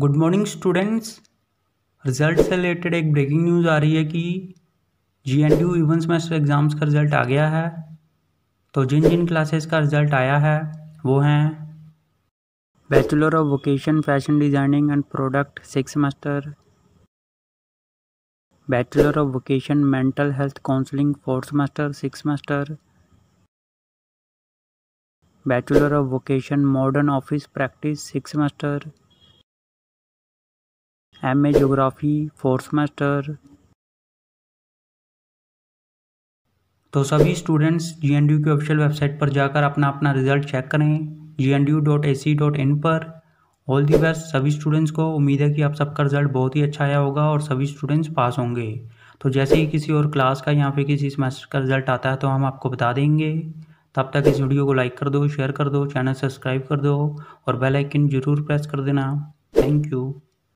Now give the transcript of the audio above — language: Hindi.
गुड मॉर्निंग स्टूडेंट्स रिजल्ट से रिलेटेड एक ब्रेकिंग न्यूज़ आ रही है कि G N D U even semester exams का रिज़ल्ट आ गया है तो जिन जिन क्लासेस का रिज़ल्ट आया है वो हैं bachelor of vocation fashion designing and product six semester bachelor of vocation mental health counselling fourth semester six semester bachelor of vocation modern office practice six semester M A geography fourth semester तो सभी स्टूडेंट्स जी एन डी की ऑफिशियल वेबसाइट पर जाकर अपना अपना रिजल्ट चेक करें G N D U dot A C dot in पर ऑल दी बेस्ट सभी स्टूडेंट्स को उम्मीद है कि आप सबका रिजल्ट बहुत ही अच्छा आया होगा और सभी स्टूडेंट्स पास होंगे तो जैसे ही किसी और क्लास का या फिर किसी सेमेस्टर का रिजल्ट आता है तो हम आपको बता देंगे तब तक इस वीडियो को लाइक कर दो शेयर कर दो चैनल सब्सक्राइब कर दो और बेल आइकन जरूर प्रेस कर देना थैंक यू